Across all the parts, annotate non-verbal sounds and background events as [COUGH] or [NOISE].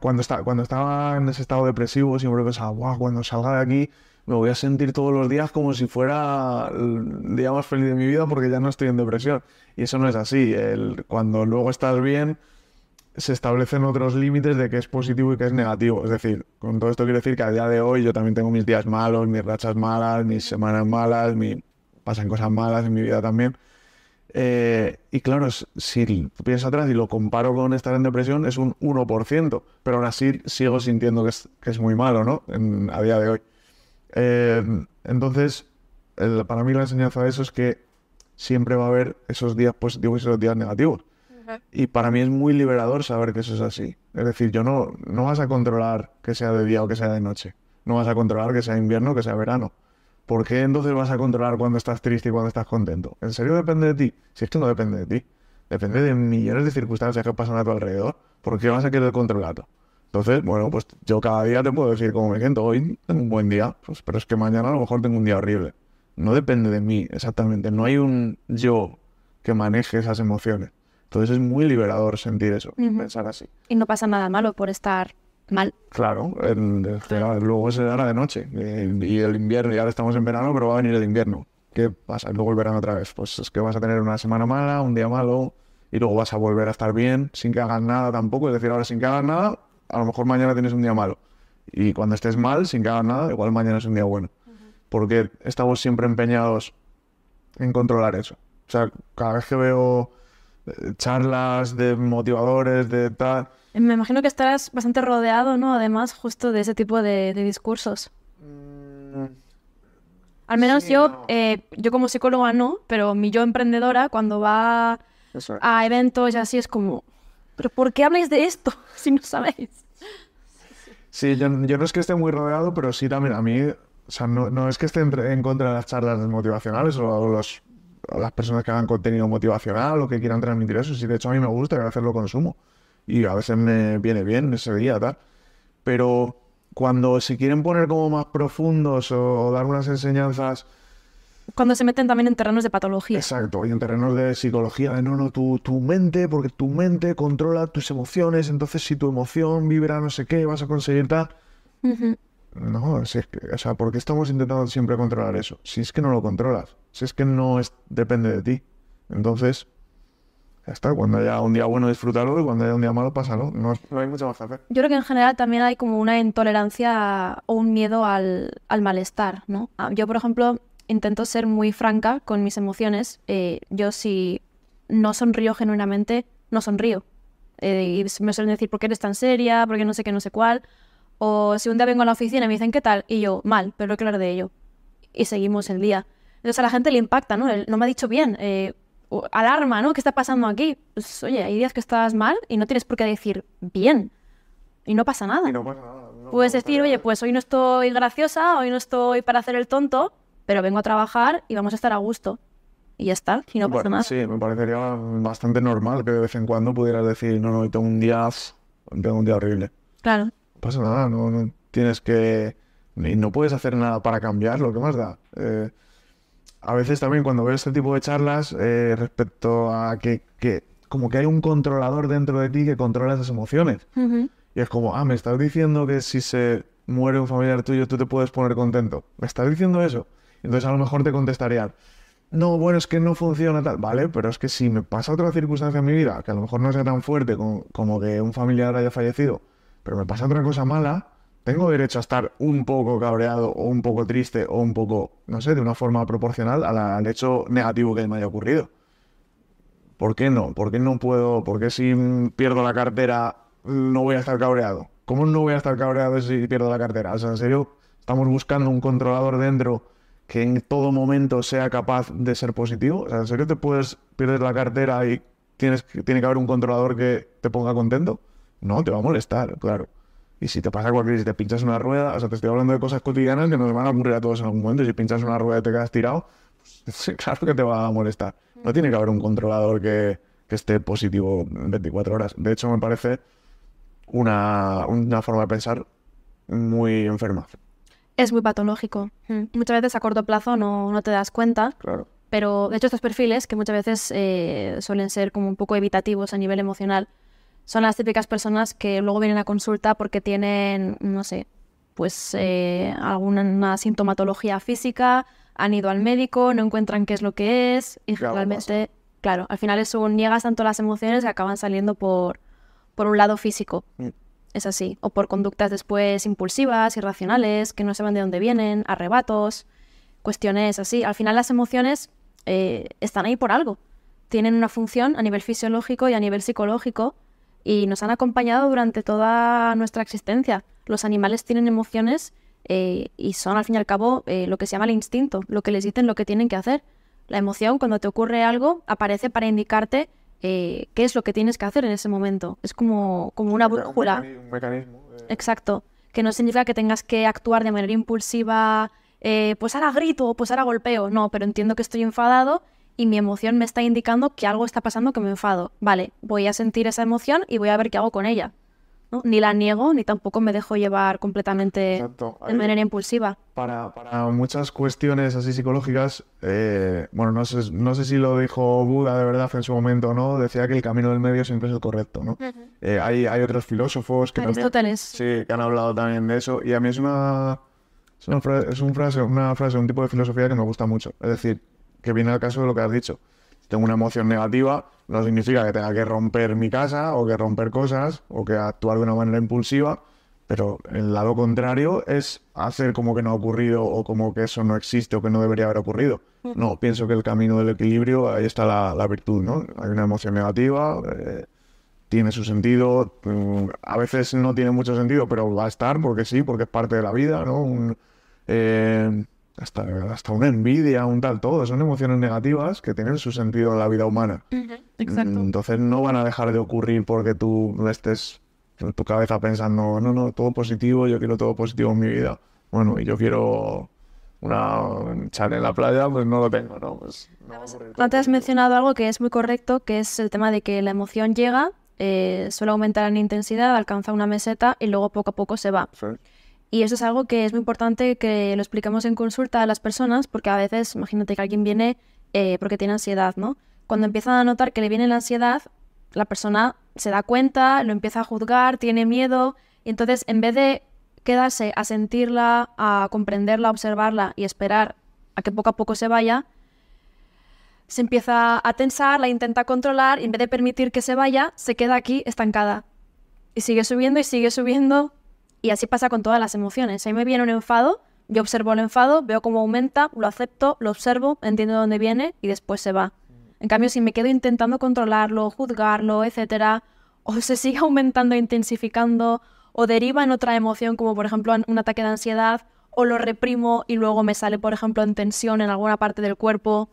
Cuando, está, cuando estaba en ese estado depresivo, siempre pensaba, wow, cuando salga de aquí me voy a sentir todos los días como si fuera el día más feliz de mi vida porque ya no estoy en depresión. Y eso no es así. cuando luego estás bien, se establecen otros límites de qué es positivo y qué es negativo. Es decir, con todo esto quiero decir que a día de hoy yo también tengo mis días malos, mis rachas malas, mis semanas malas, pasan cosas malas en mi vida también. Eh, y claro, si piensas atrás y lo comparo con estar en depresión, es un 1%, pero aún así sigo sintiendo que es, muy malo, ¿no? a día de hoy. Eh, entonces, para mí la enseñanza de eso es que siempre va a haber esos días positivos y esos días negativos. Y para mí es muy liberador saber que eso es así. Es decir, yo no, no vas a controlar que sea de día o que sea de noche. No vas a controlar que sea invierno o que sea verano. ¿por qué entonces vas a controlar cuando estás triste y cuando estás contento? ¿En serio depende de ti? Si que no depende de ti, depende de millones de circunstancias que pasan a tu alrededor, ¿por qué vas a querer controlarlo? Entonces, bueno, pues yo cada día te puedo decir como me siento. Hoy tengo un buen día, pues, pero es que mañana a lo mejor tengo un día horrible. No depende de mí exactamente. No hay un yo que maneje esas emociones. Entonces es muy liberador sentir eso, pensar así. Y no pasa nada malo por estar mal. Claro, luego se dará de noche. Eh, y el invierno, y ahora estamos en verano, pero va a venir el invierno. ¿Qué pasa? Luego el verano otra vez. Pues es que vas a tener una semana mala, un día malo, y luego vas a volver a estar bien sin que hagas nada tampoco. Es decir, ahora sin que hagas nada, a lo mejor mañana tienes un día malo. Y cuando estés mal, sin que hagas nada, igual mañana es un día bueno. Porque estamos siempre empeñados en controlar eso. O sea, cada vez que veo eh, charlas de motivadores, de tal me imagino que estarás bastante rodeado, ¿no? Además, justo de ese tipo de, discursos. Mm, Al menos yo, eh, yo como psicóloga no, pero mi yo emprendedora cuando va a eventos y así es como, ¿pero por qué habláis de esto [LAUGHS] si no sabéis? Sí, yo, no es que esté muy rodeado, pero sí también a mí, o sea, no, es que esté en, contra de las charlas motivacionales o los, las personas que hagan contenido motivacional o que quieran transmitir eso. Sí, de hecho a mí me gusta y a consumo y a veces me viene bien ese día, tal. Pero cuando se quieren poner como más profundos o, dar unas enseñanzas... Cuando se meten también en terrenos de patología. Exacto, y en terrenos de psicología, de no, no, tu, tu mente, porque tu mente controla tus emociones, entonces si tu emoción vibra no sé qué, vas a conseguir tal. No, si es que, o sea, ¿por qué estamos intentando siempre controlar eso? Si es que no lo controlas, si es que no es, depende de ti. Entonces, cuando haya un día bueno disfrútalo y cuando haya un día malo pásalo, no, hay mucho más que hacer. Yo creo que en general también hay como una intolerancia o un miedo al, al malestar, ¿no? Ah, yo, por ejemplo, intento ser muy franca con mis emociones. Eh, yo si no sonrío genuinamente, no sonrío. Eh, y me suelen decir, ¿por qué eres tan seria? ¿Por qué no sé qué, no sé cuál? O si un día vengo a la oficina y me dicen, ¿qué tal? Y yo, mal, pero claro de ello. Y seguimos el día. Entonces a la gente le impacta, ¿no? no me ha dicho bien. Eh, alarma, ¿no? ¿Qué está pasando aquí? Pues, oye, hay días que estás mal y no tienes por qué decir bien. Y no pasa nada. no pasa nada. Puedes decir, oye, pues hoy no estoy graciosa, hoy no estoy para hacer el tonto, pero vengo a trabajar y vamos a estar a gusto. Y ya está, y no pasa Sí, me parecería bastante normal que de vez en cuando pudieras decir, no, no, hoy tengo un día, tengo un día horrible. Claro. No pasa nada, no, tienes que... Y no puedes hacer nada para cambiarlo, que más da? Eh, a veces también cuando veo este tipo de charlas eh, respecto a que, como que hay un controlador dentro de ti que controla esas emociones. Y es como, ah, me estás diciendo que si se muere un familiar tuyo tú te puedes poner contento. ¿Me estás diciendo eso? Entonces a lo mejor te contestaría, no, bueno, es que no funciona tal. Vale, pero es que si me pasa otra circunstancia en mi vida, que a lo mejor no sea tan fuerte como que un familiar haya fallecido, pero me pasa otra cosa mala, tengo derecho a estar un poco cabreado o un poco triste o un poco, no sé, de una forma proporcional al hecho negativo que me haya ocurrido. ¿Por qué no? ¿Por qué no puedo? ¿Por qué si pierdo la cartera no voy a estar cabreado? ¿Cómo no voy a estar cabreado si pierdo la cartera? O sea, en serio, estamos buscando un controlador dentro que en todo momento sea capaz de ser positivo. O sea, en serio, te puedes perder la cartera y tienes, tiene que haber un controlador que te ponga contento. No, te va a molestar, claro. Y si te pasa cualquier, si te pinchas una rueda, o sea, te estoy hablando de cosas cotidianas que nos van a ocurrir a todos en algún momento. Si pinchas una rueda y te quedas tirado, pues, [LAUGHS] claro que te va a molestar. No mm. tiene que haber un controlador que, esté positivo 24 horas. De hecho, me parece una, forma de pensar muy enferma. Es muy patológico. Mm. Muchas veces a corto plazo no, te das cuenta. Pero de hecho estos perfiles, que muchas veces eh, suelen ser como un poco evitativos a nivel emocional, son las típicas personas que luego vienen a consulta porque tienen, no sé, pues eh, alguna sintomatología física, han ido al médico, no encuentran qué es lo que es y realmente, claro, al final eso un niegas tanto las emociones que acaban saliendo por, por un lado físico. Mm. Es así. O por conductas después impulsivas, irracionales, que no saben de dónde vienen, arrebatos, cuestiones así. Al final las emociones eh, están ahí por algo. Tienen una función a nivel fisiológico y a nivel psicológico y nos han acompañado durante toda nuestra existencia. Los animales tienen emociones eh, y son al fin y al cabo eh, lo que se llama el instinto, lo que les dicen lo que tienen que hacer. La emoción, cuando te ocurre algo, aparece para indicarte eh, qué es lo que tienes que hacer en ese momento. Es como, como una brújula. Exacto. Que no significa que tengas que actuar de manera impulsiva, pues ahora grito, pues ahora golpeo. No, pero entiendo que estoy enfadado y mi emoción me está indicando que algo está pasando que me enfado. Vale, voy a sentir esa emoción y voy a ver qué hago con ella. Ni la niego, ni tampoco me dejo llevar completamente de manera impulsiva. Para, para muchas cuestiones así psicológicas, eh, bueno, no sé, no sé si lo dijo Buda de verdad en su momento o no, decía que el camino del medio siempre es el correcto, ¿no? Eh, hay, hay otros filósofos que, también, sí, que han hablado también de eso y a mí es una, es un frase, una frase, un tipo de filosofía que me gusta mucho. Es decir, que viene al caso de lo que has dicho. Si tengo una emoción negativa, no significa que tenga que romper mi casa o que romper cosas o que actuar de una manera impulsiva, pero el lado contrario es hacer como que no ha ocurrido o como que eso no existe o que no debería haber ocurrido. No, pienso que el camino del equilibrio, ahí está la, virtud, ¿no? Hay una emoción negativa, eh, tiene su sentido, mm, a veces no tiene mucho sentido, pero va a estar porque sí, porque es parte de la vida, ¿no? Un, eh, hasta, una envidia, un tal todo. Son emociones negativas que tienen su sentido en la vida humana. Mm, entonces no van a dejar de ocurrir porque tú estés en tu cabeza pensando, no, no, todo positivo, yo quiero todo positivo en mi vida. Bueno, y yo quiero una charla en la playa, pues no lo tengo, ¿no? Antes pues has mencionado algo que es muy correcto, que es el tema de que la emoción llega, eh, suele aumentar en intensidad, alcanza una meseta y luego poco a poco se va. Y eso es algo que es muy importante que lo explicamos en consulta a las personas, porque a veces, imagínate que alguien viene eh, porque tiene ansiedad, ¿no? Cuando empiezan a notar que le viene la ansiedad, la persona se da cuenta, lo empieza a juzgar, tiene miedo, y entonces en vez de quedarse a sentirla, a comprenderla, a observarla y esperar a que poco a poco se vaya, se empieza a tensar, la intenta controlar, y en vez de permitir que se vaya, se queda aquí estancada. Y sigue subiendo y sigue subiendo y así pasa con todas las emociones. Ahí me viene un enfado, yo observo el enfado, veo cómo aumenta, lo acepto, lo observo, entiendo dónde viene y después se va. En cambio, si me quedo intentando controlarlo, juzgarlo, etcétera, o se sigue [LAUGHS] aumentando, e intensificando, o deriva en otra emoción, como por ejemplo un ataque de ansiedad, o lo reprimo y luego me sale, por ejemplo, en tensión en alguna parte del cuerpo.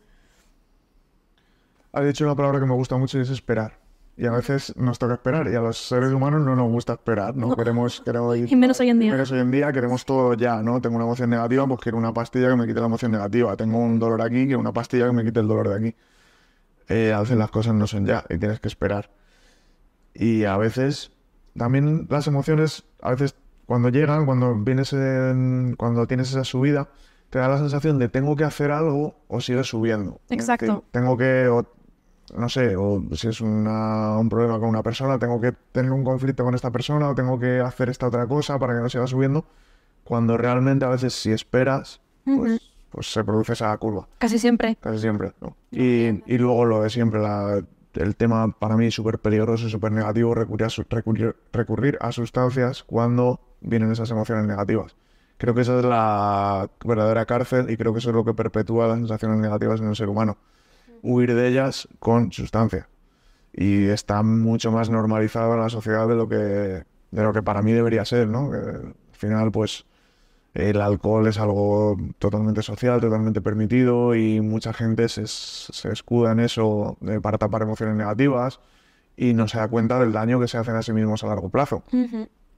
Ha dicho una palabra que me gusta mucho y es esperar y a veces nos toca esperar. Y a los seres humanos no nos gusta esperar, ¿no? Queremos, queremos y menos hoy en día. Menos hoy en día, queremos todo ya, ¿no? Tengo una emoción negativa, pues quiero una pastilla que me quite la emoción negativa. Tengo un dolor aquí, quiero una pastilla que me quite el dolor de aquí. Eh, a veces las cosas no son ya y tienes que esperar. Y a veces también las emociones, a veces cuando llegan, cuando, vienes cuando tienes esa subida, te da la sensación de tengo que hacer algo o sigue subiendo. Exacto. Tengo que, no sé, o si es un problema con una persona, tengo que tener un conflicto con esta persona o tengo que hacer esta otra cosa para que no siga subiendo, cuando realmente a veces si esperas, pues, pues se produce esa curva. Casi siempre. Casi siempre, Y, y luego lo de siempre, el tema para mí súper peligroso y súper negativo, recurrir a, recurrir a sustancias cuando vienen esas emociones negativas. Creo que esa es la verdadera cárcel y creo que eso es lo que perpetúa las sensaciones negativas en el ser humano huir de ellas con sustancia. Y está mucho más normalizado en la sociedad de lo que, de lo que para mí debería ser, al final, pues, el alcohol es algo totalmente social, totalmente permitido y mucha gente se, se escuda en eso eh, para tapar emociones negativas y no se da cuenta del daño que se hacen a sí mismos a largo plazo.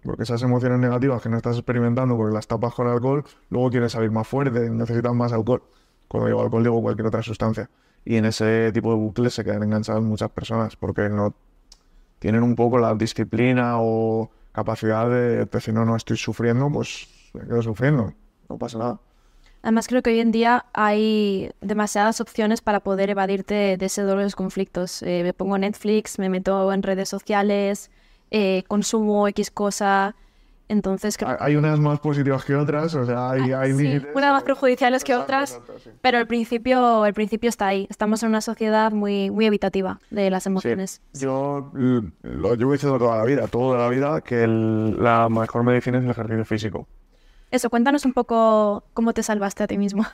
Porque esas emociones negativas que no estás experimentando porque las tapas con alcohol, luego quieres salir más fuerte, necesitas más alcohol. Cuando digo alcohol digo cualquier otra sustancia. Y en ese tipo de bucles se quedan enganchadas muchas personas porque no tienen un poco la disciplina o capacidad de decir, no, no estoy sufriendo, pues me quedo sufriendo, no pasa nada. Además creo que hoy en día hay demasiadas opciones para poder evadirte de ese dolor de los conflictos. Eh, me pongo Netflix, me meto en redes sociales, eh, consumo X cosa, entonces, Hay unas más positivas que otras, o sea, hay, hay ah, Unas más perjudiciales que otras, pero el principio, el principio está ahí. Estamos en una sociedad muy, muy evitativa de las emociones. Yo lo llevo toda la vida, toda la vida, que la mejor medicina es el ejercicio físico. Eso, cuéntanos un poco cómo te salvaste a ti mismo.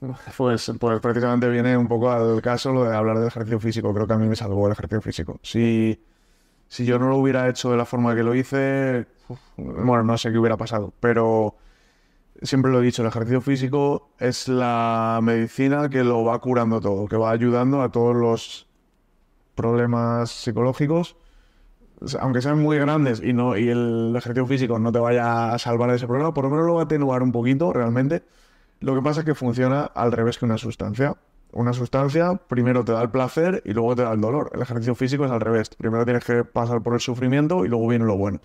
[LAUGHS] pues, pues precisamente viene un poco al caso lo de hablar del ejercicio físico. Creo que a mí me salvó el ejercicio físico. Sí si yo no lo hubiera hecho de la forma que lo hice, bueno, no sé qué hubiera pasado, pero siempre lo he dicho, el ejercicio físico es la medicina que lo va curando todo, que va ayudando a todos los problemas psicológicos, aunque sean muy grandes y no y el ejercicio físico no te vaya a salvar de ese problema, por lo menos lo va a atenuar un poquito realmente. Lo que pasa es que funciona al revés que una sustancia una sustancia, primero te da el placer y luego te da el dolor. El ejercicio físico es al revés. Primero tienes que pasar por el sufrimiento y luego viene lo bueno.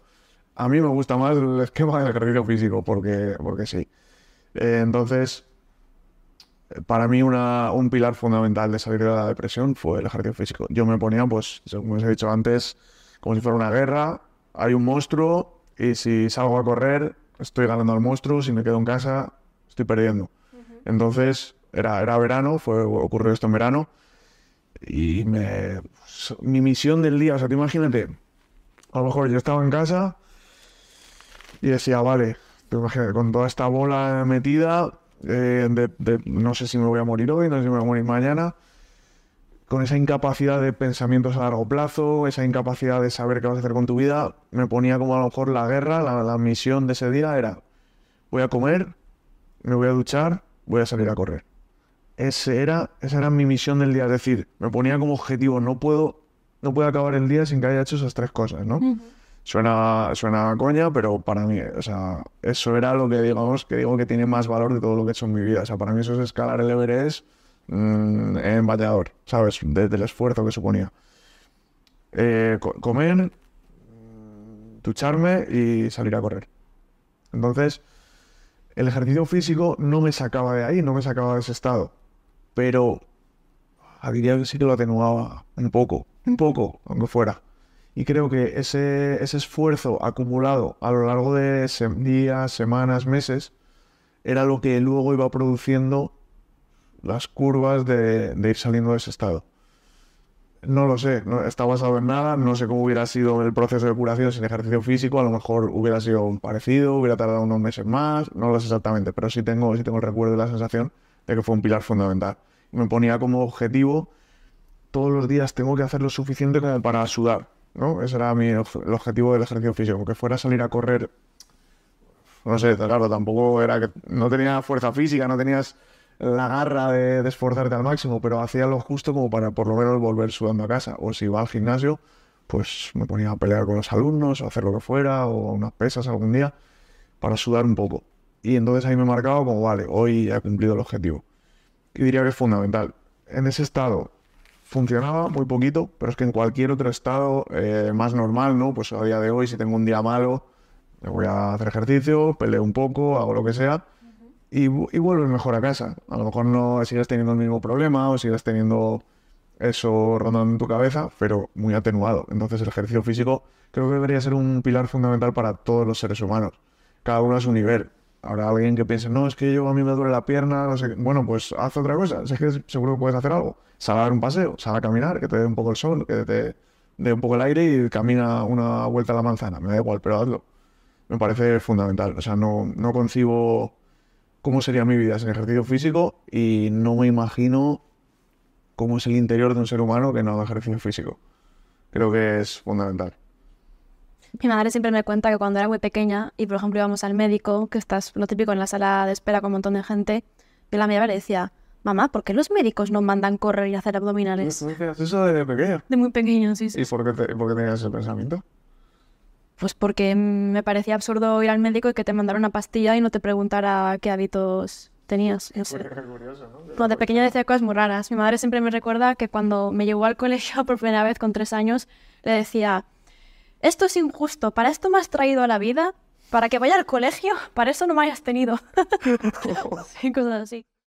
A mí me gusta más el esquema del ejercicio físico, porque, porque sí. Eh, entonces, para mí un pilar fundamental de salir de la depresión fue el ejercicio físico. Yo me ponía, pues, como os he dicho antes, como si fuera una guerra, hay un monstruo y si salgo a correr, estoy ganando al monstruo, si me quedo en casa, estoy perdiendo. Entonces, era, verano, fue, ocurrió esto en verano. Y mi misión del día, o sea, te imagínate, a lo mejor yo estaba en casa y decía, vale, imagínate, con toda esta bola metida, eh, no sé si me voy a morir hoy, no sé si me voy a morir mañana, con esa incapacidad de pensamientos a largo plazo, esa incapacidad de saber qué vas a hacer con tu vida, me ponía como a lo mejor la guerra, la misión de ese día era, voy a comer, me voy a duchar, voy a salir a correr era, esa era mi misión del día. Es decir, me ponía como objetivo, no puedo, no puedo acabar el día sin que haya hecho esas tres cosas, ¿no? Suena, suena coña, pero para mí, o sea, eso era lo que digamos que digo que tiene más valor de todo lo que he hecho en mi vida. O sea, para mí eso es escalar el Everest mm, en bateador, ¿sabes? Desde el esfuerzo que suponía. Eh, comer, mm, ducharme y salir a correr. Entonces, el ejercicio físico no me sacaba de ahí, no me sacaba de ese estado pero diría que sí lo atenuaba un poco, un poco, aunque fuera. Y creo que ese, esfuerzo acumulado a lo largo de días, semanas, meses, era lo que luego iba produciendo las curvas de, ir saliendo de ese estado. No lo sé, no está basado en nada, no sé cómo hubiera sido el proceso de curación sin ejercicio físico, a lo mejor hubiera sido parecido, hubiera tardado unos meses más, no lo sé exactamente, pero tengo, sí tengo el recuerdo y la sensación de que fue un pilar fundamental me ponía como objetivo, todos los días tengo que hacer lo suficiente para sudar, ¿no? Ese era mi, el objetivo del ejercicio físico, que fuera salir a correr, no sé, claro, tampoco era que, no tenía fuerza física, no tenías la garra de, esforzarte al máximo, pero hacía lo justo como para por lo menos volver sudando a casa, o si iba al gimnasio, pues me ponía a pelear con los alumnos, o hacer lo que fuera, o unas pesas algún día, para sudar un poco. Y entonces ahí me marcado como, vale, hoy he cumplido el objetivo. Y diría que es fundamental. En ese estado funcionaba muy poquito, pero es que en cualquier otro estado eh, más normal, ¿no? Pues a día de hoy, si tengo un día malo, voy a hacer ejercicio, peleo un poco, hago lo que sea, y, y, vuelves mejor a casa. A lo mejor no sigues teniendo el mismo problema o sigues teniendo eso rondando en tu cabeza, pero muy atenuado. Entonces el ejercicio físico creo que debería ser un pilar fundamental para todos los seres humanos, cada uno a su nivel. Habrá alguien que piense, no, es que yo a mí me duele la pierna, no sé qué. Bueno, pues haz otra cosa, es que seguro que puedes hacer algo. Sal a dar un paseo, sal a caminar, que te dé un poco el sol, que te dé un poco el aire y camina una vuelta a la manzana. Me da igual, pero hazlo. Me parece fundamental. O sea, no, no concibo cómo sería mi vida sin ejercicio físico y no me imagino cómo es el interior de un ser humano que no haga ejercicio físico. Creo que es fundamental. Mi madre siempre me cuenta que cuando era muy pequeña y, por ejemplo, íbamos al médico, que estás lo típico en la sala de espera con un montón de gente, que la mía me le decía, mamá, ¿por qué los médicos no mandan correr y hacer abdominales? Eso desde pequeña. De muy pequeño, sí, sí. ¿Y por qué, tenías ese pensamiento? Pues porque me parecía absurdo ir al médico y que te mandara una pastilla y no te preguntara qué hábitos tenías. No sé. curioso, ¿no? de pequeña decía cosas muy raras. Mi madre siempre me recuerda que cuando me llevó al colegio [LAUGHS] por primera vez con tres años, le decía, esto es injusto, para esto me has traído a la vida, para que vaya al colegio, para eso no me hayas tenido. [LAUGHS] [LAUGHS] cosas así.